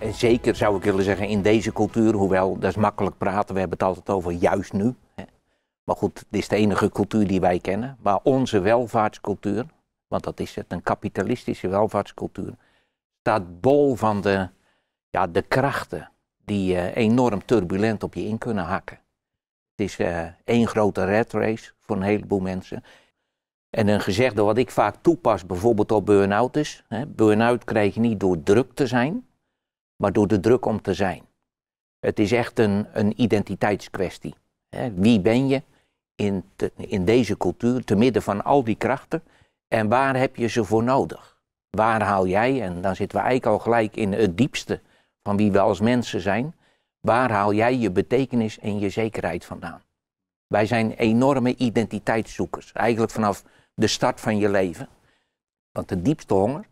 En zeker zou ik willen zeggen in deze cultuur, hoewel dat is makkelijk praten, we hebben het altijd over juist nu. Hè. Maar goed, dit is de enige cultuur die wij kennen. Maar onze welvaartscultuur, want dat is het, een kapitalistische welvaartscultuur, staat bol van de, ja, de krachten die eh, enorm turbulent op je in kunnen hakken. Het is eh, één grote rat race voor een heleboel mensen. En een gezegde wat ik vaak toepas, bijvoorbeeld op burn-out is. Hè, burn-out krijg je niet door druk te zijn, maar door de druk om te zijn. Het is echt een, een identiteitskwestie. Wie ben je in, in deze cultuur, te midden van al die krachten, en waar heb je ze voor nodig? Waar haal jij, en dan zitten we eigenlijk al gelijk in het diepste van wie we als mensen zijn, waar haal jij je betekenis en je zekerheid vandaan? Wij zijn enorme identiteitszoekers, eigenlijk vanaf de start van je leven. Want de diepste honger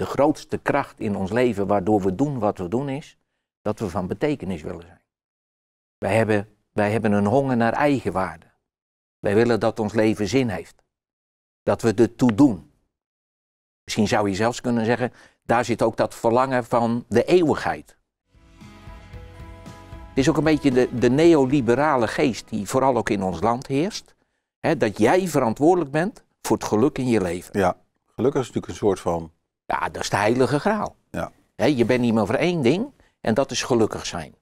de grootste kracht in ons leven waardoor we doen wat we doen is dat we van betekenis willen zijn. Wij hebben, wij hebben een honger naar eigenwaarde. Wij willen dat ons leven zin heeft. Dat we er toe doen. Misschien zou je zelfs kunnen zeggen, daar zit ook dat verlangen van de eeuwigheid. Het is ook een beetje de, de neoliberale geest die vooral ook in ons land heerst. Hè, dat jij verantwoordelijk bent voor het geluk in je leven. Ja, geluk is natuurlijk een soort van ja, dat is de heilige graal. Ja. He, je bent niet meer voor één ding en dat is gelukkig zijn.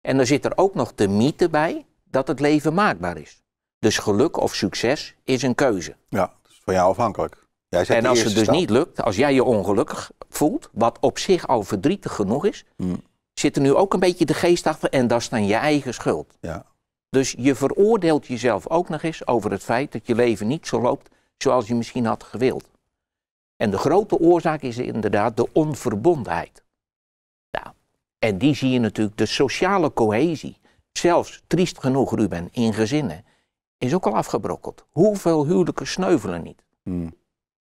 En dan zit er ook nog de mythe bij dat het leven maakbaar is. Dus geluk of succes is een keuze. Ja, dat is van jou afhankelijk. Jij en als het dus niet lukt, als jij je ongelukkig voelt, wat op zich al verdrietig genoeg is, mm. zit er nu ook een beetje de geest achter en dat is dan je eigen schuld. Ja. Dus je veroordeelt jezelf ook nog eens over het feit dat je leven niet zo loopt zoals je misschien had gewild. En de grote oorzaak is inderdaad de onverbondenheid. Nou, en die zie je natuurlijk, de sociale cohesie, zelfs triest genoeg Ruben, in gezinnen, is ook al afgebrokkeld. Hoeveel huwelijken sneuvelen niet? Hmm.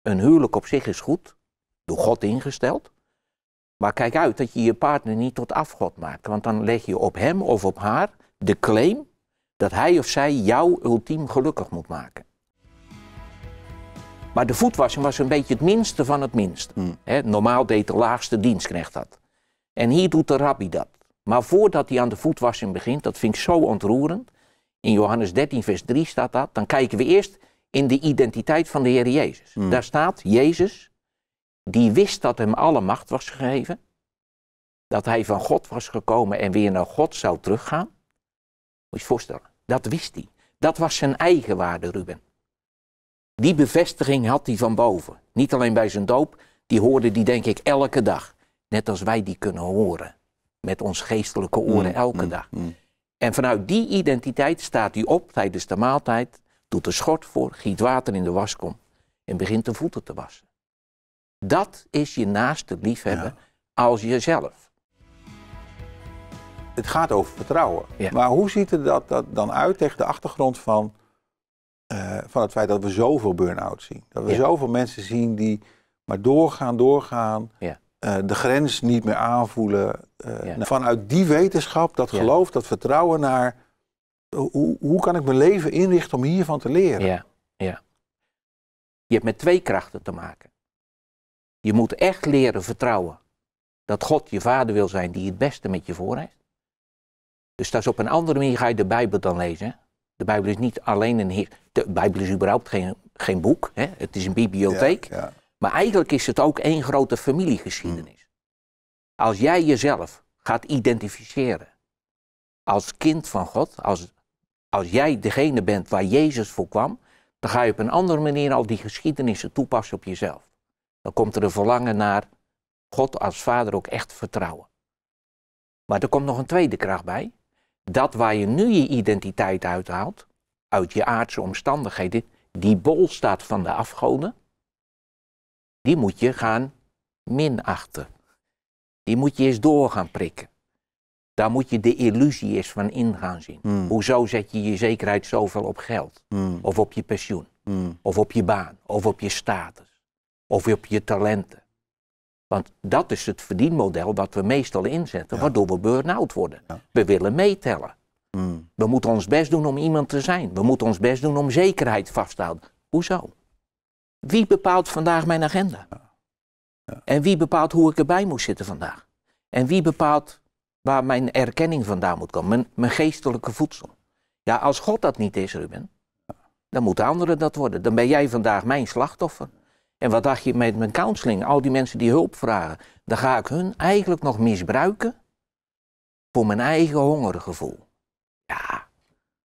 Een huwelijk op zich is goed, door God ingesteld. Maar kijk uit dat je je partner niet tot afgod maakt, want dan leg je op hem of op haar de claim dat hij of zij jou ultiem gelukkig moet maken. Maar de voetwassing was een beetje het minste van het minste. Hmm. normaal deed de laagste dienstknecht dat. En hier doet de rabbi dat. Maar voordat hij aan de voetwassing begint, dat vind ik zo ontroerend. In Johannes 13, vers 3 staat dat. Dan kijken we eerst in de identiteit van de Heer Jezus. Hmm. Daar staat Jezus, die wist dat hem alle macht was gegeven. Dat hij van God was gekomen en weer naar God zou teruggaan. Moet je je voorstellen, dat wist hij. Dat was zijn eigen waarde, Ruben. Die bevestiging had hij van boven. Niet alleen bij zijn doop, die hoorde die denk ik elke dag. Net als wij die kunnen horen. Met ons geestelijke oren mm, elke mm, dag. Mm. En vanuit die identiteit staat hij op tijdens de maaltijd, doet de schort voor, giet water in de waskom en begint de voeten te wassen. Dat is je naaste liefhebben als jezelf. Het gaat over vertrouwen. Maar hoe ziet het dat dan uit tegen de achtergrond van eh, van het feit dat we zoveel burn-out zien. Dat we zoveel mensen zien die maar doorgaan, doorgaan, ja. Eh, de grens niet meer aanvoelen. Eh, vanuit die wetenschap, dat geloof, dat vertrouwen naar hoe, hoe kan ik mijn leven inrichten om hiervan te leren. Ja. Ja. Je hebt met twee krachten te maken. Je moet echt leren vertrouwen dat God je vader wil zijn die het beste met je voor heeft. Dus dat is op een andere manier ga je de Bijbel dan lezen. De Bijbel is niet alleen een heer. De Bijbel is überhaupt geen, geen boek. Hè? Het is een bibliotheek. Maar eigenlijk is het ook één grote familiegeschiedenis. Hmm. Als jij jezelf gaat identificeren als kind van God, als, als jij degene bent waar Jezus voor kwam, dan ga je op een andere manier al die geschiedenissen toepassen op jezelf. Dan komt er een verlangen naar God als vader ook echt vertrouwen. Maar er komt nog een tweede kracht bij dat waar je nu je identiteit uithaalt, uit je aardse omstandigheden, die bol staat van de afgoden, die moet je gaan minachten. Die moet je eens door gaan prikken. Daar moet je de illusie eens van in gaan zien. Hmm. Hoezo zet je je zekerheid zoveel op geld? Hmm. Of op je pensioen? Hmm. Of op je baan? Of op je status? Of op je talenten? Want dat is het verdienmodel dat we meestal inzetten, waardoor we burn-out worden. We willen meetellen. Mm. We moeten ons best doen om iemand te zijn. We moeten ons best doen om zekerheid vast te houden. Hoezo? Wie bepaalt vandaag mijn agenda? En wie bepaalt hoe ik erbij moet zitten vandaag? En wie bepaalt waar mijn erkenning vandaan moet komen? Mijn, mijn geestelijke voedsel. Ja, als God dat niet is, Ruben, dan moeten anderen dat worden. Dan ben jij vandaag mijn slachtoffer. En wat dacht je met mijn counseling? Al die mensen die hulp vragen, dan ga ik hun eigenlijk nog misbruiken voor mijn eigen hongergevoel. Ja,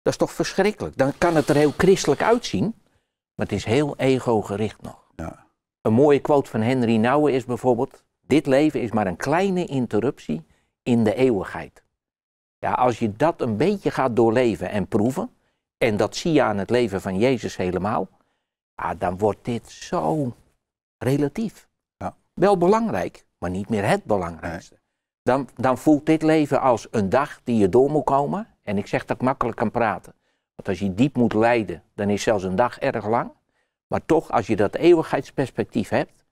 dat is toch verschrikkelijk. Dan kan het er heel christelijk uitzien, maar het is heel ego-gericht nog. Ja. Een mooie quote van Henry Nouwen is bijvoorbeeld: Dit leven is maar een kleine interruptie in de eeuwigheid. Ja, als je dat een beetje gaat doorleven en proeven, en dat zie je aan het leven van Jezus helemaal, Ah, dan wordt dit zo relatief. Ja. Wel belangrijk, maar niet meer het belangrijkste. Dan, dan voelt dit leven als een dag die je door moet komen. En ik zeg dat ik makkelijk kan praten. Want als je diep moet lijden, dan is zelfs een dag erg lang. Maar toch, als je dat eeuwigheidsperspectief hebt,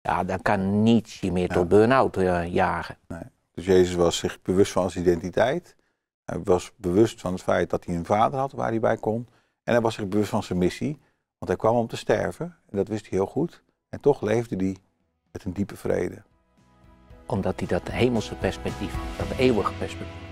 ja, dan kan niets je meer ja. tot burn-out eh, jagen. Nee. Dus Jezus was zich bewust van zijn identiteit. Hij was bewust van het feit dat hij een vader had waar hij bij kon. En hij was zich bewust van zijn missie. Want hij kwam om te sterven en dat wist hij heel goed. En toch leefde hij met een diepe vrede. Omdat hij dat hemelse perspectief, dat eeuwige perspectief,